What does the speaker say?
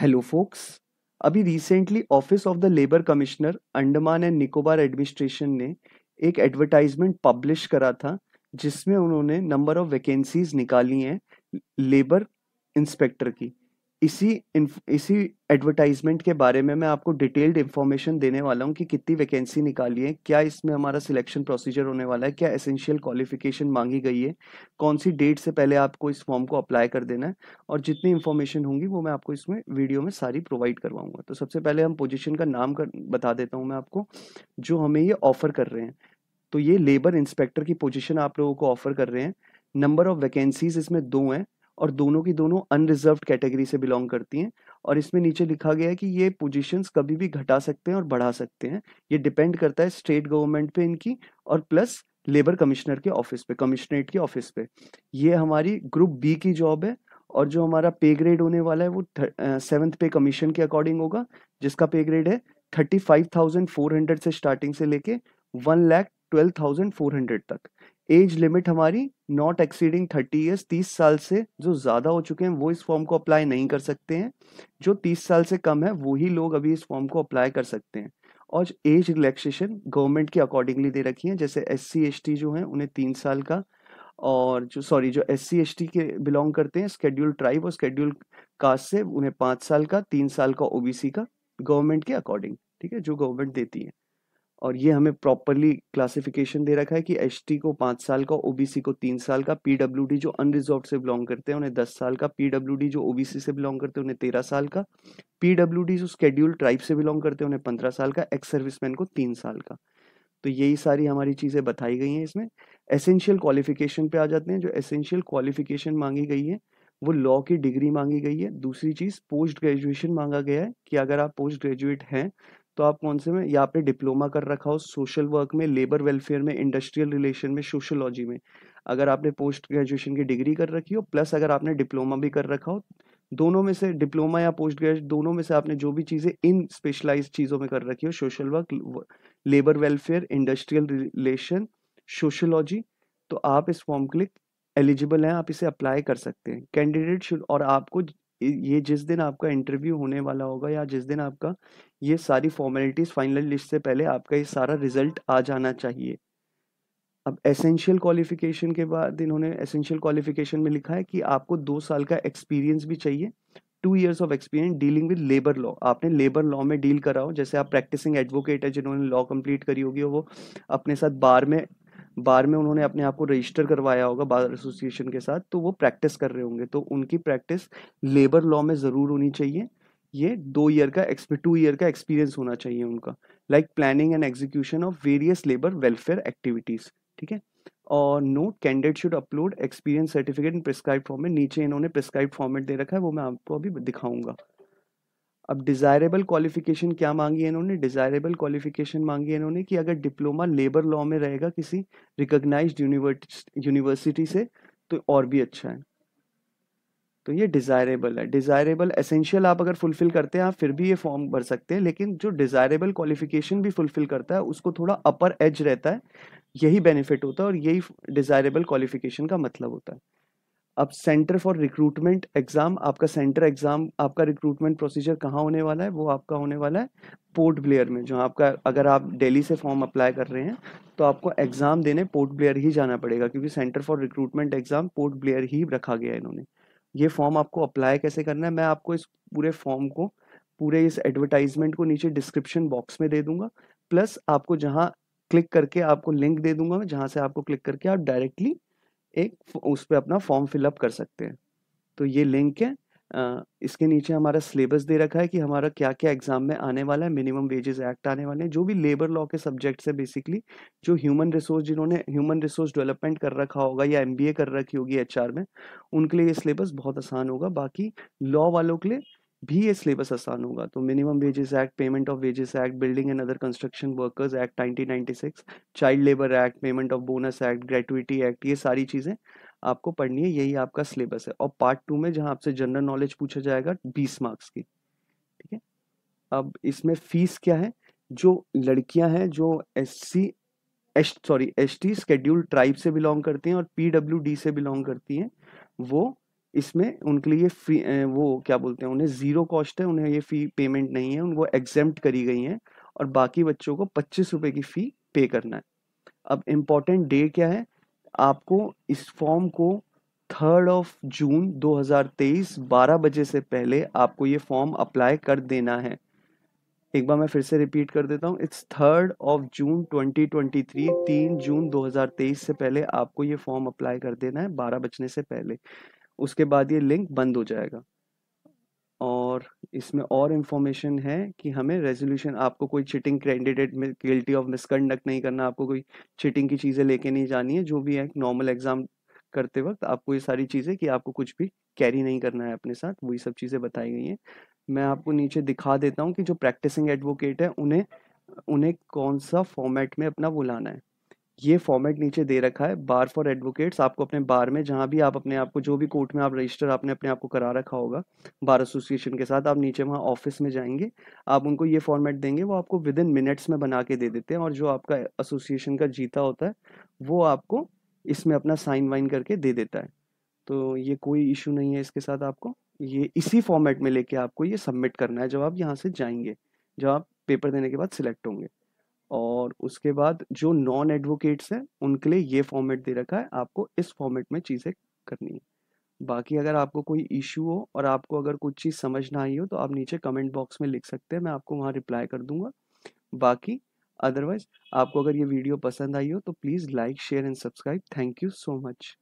hello folks अभी recently office of the labour commissioner Andaman and Nicobar administration ने एक advertisement publish करा था जिसमें उन्होंने नंबर ऑफ वैकेंसीज निकाली हैं लेबर इंस्पेक्टर की इसी इसी एडवर्टाइजमेंट के बारे में मैं आपको डिटेल्ड इन्फॉर्मेशन देने वाला हूँ कि कितनी वैकेंसी निकाली है क्या इसमें हमारा सिलेक्शन प्रोसीजर होने वाला है क्या एसेंशियल क्वालिफिकेशन मांगी गई है कौन सी डेट से पहले आपको इस फॉर्म को अप्लाई कर देना है और जितनी इन्फॉर्मेशन होंगी वो मैं आपको इसमें वीडियो में सारी प्रोवाइड करवाऊंगा तो सबसे पहले हम पोजिशन का नाम कर बता देता हूँ मैं आपको जो हमें ये ऑफर कर रहे हैं तो ये लेबर इंस्पेक्टर की पोजिशन आप लोगों को ऑफर कर रहे हैं नंबर ऑफ वैकेंसीज इसमें दो हैं और दोनों की दोनों अनरिजर्व कैटेगरी से बिलोंग करती हैं और इसमें नीचे लिखा गया है कि ये पोजीशंस कभी भी घटा सकते हैं और बढ़ा सकते हैं ये डिपेंड करता है स्टेट गवर्नमेंट पे इनकी और प्लस लेबर कमिश्नर के ऑफिस पे कमिश्नरेट के ऑफिस पे ये हमारी ग्रुप बी की जॉब है और जो हमारा पे ग्रेड होने वाला है वो सेवन्थ पे कमीशन के अकॉर्डिंग होगा जिसका पे ग्रेड है thirty five thousand four hundred से स्टार्टिंग से लेके one lakh twelve thousand four hundred तक एज लिमिट हमारी नॉट एक्सीडिंग थर्टी ईयर्स तीस साल से जो ज़्यादा हो चुके हैं वो इस फॉर्म को अप्लाई नहीं कर सकते हैं जो तीस साल से कम है वही लोग अभी इस फॉर्म को अप्लाई कर सकते हैं और एज रिलैक्सेशन गवर्नमेंट के अकॉर्डिंगली दे रखी है जैसे एस सी एस टी जो है उन्हें तीन साल का और जो सॉरी जो एस सी एस टी के बिलोंग करते हैं स्केड्यूल ट्राइब और स्केड्यूल कास्ट से उन्हें पाँच साल का तीन साल का ओ का गवर्नमेंट के अकॉर्डिंग ठीक है जो गवर्नमेंट देती है और ये हमें प्रॉपरली क्लासिफिकेशन दे रखा है कि एस को पाँच साल का ओबीसी को तीन साल का पीडब्ल्यू जो अनरिजर्व से बिलोंग करते हैं उन्हें दस साल का पीडब्ल्यू जो ओबीसी से बिलोंग करते हैं उन्हें तेरह साल का पीडब्ल्यू जो स्केड्यूल ट्राइब से बिलोंग करते हैं उन्हें पंद्रह साल का एक्स सर्विसमैन को तीन साल का तो यही सारी हमारी चीज़ें बताई गई हैं इसमें एसेंशियल क्वालिफिकेशन पे आ जाते हैं जो एसेंशियल क्वालिफिकेशन मांगी गई है वो लॉ की डिग्री मांगी गई है दूसरी चीज़ पोस्ट ग्रेजुएशन मांगा गया है कि अगर आप पोस्ट ग्रेजुएट हैं तो आप कौन से में या आपने डिप्लोमा कर रखा हो सोशल वर्क में लेबर वेलफेयर में इंडस्ट्रियल रिलेशन में सोशोलॉजी में अगर आपने पोस्ट ग्रेजुएशन की डिग्री कर रखी हो प्लस अगर आपने डिप्लोमा भी कर रखा हो दोनों में से डिप्लोमा या पोस्ट ग्रेजुएट दोनों में से आपने जो भी चीज़ें इन स्पेशलाइज चीज़ों में कर रखी हो social work labour welfare industrial relation sociology तो आप इस फॉर्म के लिए एलिजिबल हैं आप इसे अप्लाई कर सकते हैं कैंडिडेट शुड और आपको ये जिस दिन आपका इंटरव्यू होने वाला होगा या जिस दिन आपका ये सारी फॉर्मेलिटीज फाइनल लिस्ट से पहले आपका ये सारा रिजल्ट आ जाना चाहिए अब एसेंशियल क्वालिफिकेशन के बाद इन्होंने एसेंशियल क्वालिफिकेशन में लिखा है कि आपको दो साल का एक्सपीरियंस भी चाहिए two years of experience dealing with labour law आपने लेबर लॉ में डील करा हो जैसे आप प्रैक्टिसिंग एडवोकेट है जिन्होंने लॉ कंप्लीट करी होगी वो अपने साथ बार में बार में उन्होंने अपने आप को रजिस्टर करवाया होगा बार एसोसिएशन के साथ तो वो प्रैक्टिस कर रहे होंगे तो उनकी प्रैक्टिस लेबर लॉ में ज़रूर होनी चाहिए ये दो ईयर का टू ईयर का एक्सपीरियंस होना चाहिए उनका like planning and execution of various labour welfare activities ठीक है और note candidate should upload experience certificate in prescribe format नीचे इन्होंने प्रिस्क्राइब फॉर्मेट दे रखा है वो मैं आपको अभी दिखाऊंगा अब डिज़ायरेबल क्वालिफिकेशन क्या मांगी है इन्होंने डिज़ायरेबल क्वालिफिकेशन मांगी है इन्होंने कि अगर डिप्लोमा लेबर लॉ में रहेगा किसी रिकोगनाइज यूनिवर्सिटी से तो और भी अच्छा है तो ये डिज़ायरेबल है डिज़ायरेबल एसेंशियल आप अगर फुलफिल करते हैं आप फिर भी ये फॉर्म भर सकते हैं लेकिन जो डिज़ायरेबल क्वालिफिकेशन भी फुलफिल करता है उसको थोड़ा अपर एज रहता है यही बेनिफिट होता है और यही डिज़ायरेबल क्वालिफिकेशन का मतलब होता है अब सेंटर फॉर रिक्रूटमेंट एग्जाम आपका सेंटर एग्जाम आपका रिक्रूटमेंट प्रोसीजर कहाँ होने वाला है वो आपका होने वाला है पोर्ट ब्लेयर में जो आपका अगर आप दिल्ली से फॉर्म अप्लाई कर रहे हैं तो आपको एग्जाम देने पोर्ट ब्लेयर ही जाना पड़ेगा क्योंकि centre for recruitment exam Port Blair ही रखा गया है इन्होंने ये फॉर्म आपको अप्लाई कैसे करना है मैं आपको इस पूरे फॉर्म को पूरे इस एडवर्टाइजमेंट को नीचे डिस्क्रिप्शन बॉक्स में दे दूंगा प्लस आपको जहाँ क्लिक करके आपको लिंक दे दूंगा मैं जहाँ से आपको क्लिक करके आप डायरेक्टली एक उस पर अपना फॉर्म फिलअप कर सकते हैं तो ये लिंक है इसके नीचे हमारा सिलेबस दे रखा है कि हमारा क्या क्या एग्जाम में आने वाला है मिनिमम वेजेस एक्ट आने वाले हैं जो भी लेबर लॉ के सब्जेक्ट है बेसिकली जो ह्यूमन रिसोर्स जिन्होंने ह्यूमन रिसोर्स डेवलपमेंट कर रखा होगा या एमबीए कर रखी होगी एचआर में उनके लिए ये सिलेबस बहुत आसान होगा बाकी लॉ वालों के लिए भी ये सिलेबस आसान होगा तो minimum wages act payment of wages act building and other construction workers act 1996 child labour act payment of bonus act gratuity act ये सारी चीज़ें आपको पढ़नी है यही आपका सिलेबस है और पार्ट टू में जहाँ आपसे जनरल नॉलेज पूछा जाएगा बीस मार्क्स की ठीक है अब इसमें फीस क्या है जो लड़कियाँ हैं जो S C S sorry S T tribe से बिलोंग करती हैं और पी से बिलोंग करती हैं वो इसमें उनके लिए फ्री वो क्या बोलते हैं उन्हें ज़ीरो कॉस्ट है उन्हें ये फ़ी पेमेंट नहीं है उनको एग्जेम्प्ट करी गई हैं और बाकी बच्चों को पच्चीस रुपये की फ़ी पे करना है अब इम्पॉर्टेंट डे क्या है आपको इस फॉर्म को थर्ड ऑफ जून 2023 12 बजे से पहले आपको ये फॉर्म अप्लाई कर देना है एक बार मैं फिर से रिपीट कर देता हूँ इट्स थर्ड ऑफ जून 2023 तीन जून 2023 से पहले आपको ये फॉर्म अप्लाई कर देना है 12 बजने से पहले उसके बाद ये लिंक बंद हो जाएगा और इसमें और इन्फॉर्मेशन है कि हमें रेजोल्यूशन आपको कोई चिटिंग कैंडिडेट में गिल्टी ऑफ मिसकंडक्ट नहीं करना आपको कोई चिटिंग की चीज़ें लेके नहीं जानी है जो भी है नॉर्मल एग्जाम करते वक्त आपको ये सारी चीज़ें कि आपको कुछ भी कैरी नहीं करना है अपने साथ वही सब चीज़ें बताई गई हैं मैं आपको नीचे दिखा देता हूँ कि जो प्रैक्टिसिंग एडवोकेट है उन्हें उन्हें कौन सा फॉर्मेट में अपना बुलाना है ये फॉर्मेट नीचे दे रखा है बार फॉर एडवोकेट्स आपको अपने बार में जहाँ भी आप अपने आप को जो भी कोर्ट में आप रजिस्टर आपने अपने आप को करा रखा होगा बार एसोसिएशन के साथ आप नीचे वहाँ ऑफिस में जाएंगे आप उनको ये फॉर्मेट देंगे वो आपको विद इन मिनट्स में बना के दे देते हैं और जो आपका एसोसिएशन का जीता होता है वो आपको इसमें अपना साइन वाइन करके दे देता है तो ये कोई इशू नहीं है इसके साथ आपको ये इसी फॉर्मेट में लेके आपको ये सबमिट करना है जब आप यहाँ से जाएंगे जब आप पेपर देने के बाद सिलेक्ट होंगे और उसके बाद जो नॉन एडवोकेट्स हैं उनके लिए ये फॉर्मेट दे रखा है आपको इस फॉर्मेट में चीज़ें करनी है बाकी अगर आपको कोई इशू हो और आपको अगर कुछ चीज़ समझ ना आई हो तो आप नीचे कमेंट बॉक्स में लिख सकते हैं मैं आपको वहाँ रिप्लाई कर दूंगा बाकी अदरवाइज आपको अगर ये वीडियो पसंद आई हो तो please like share and subscribe thank you so much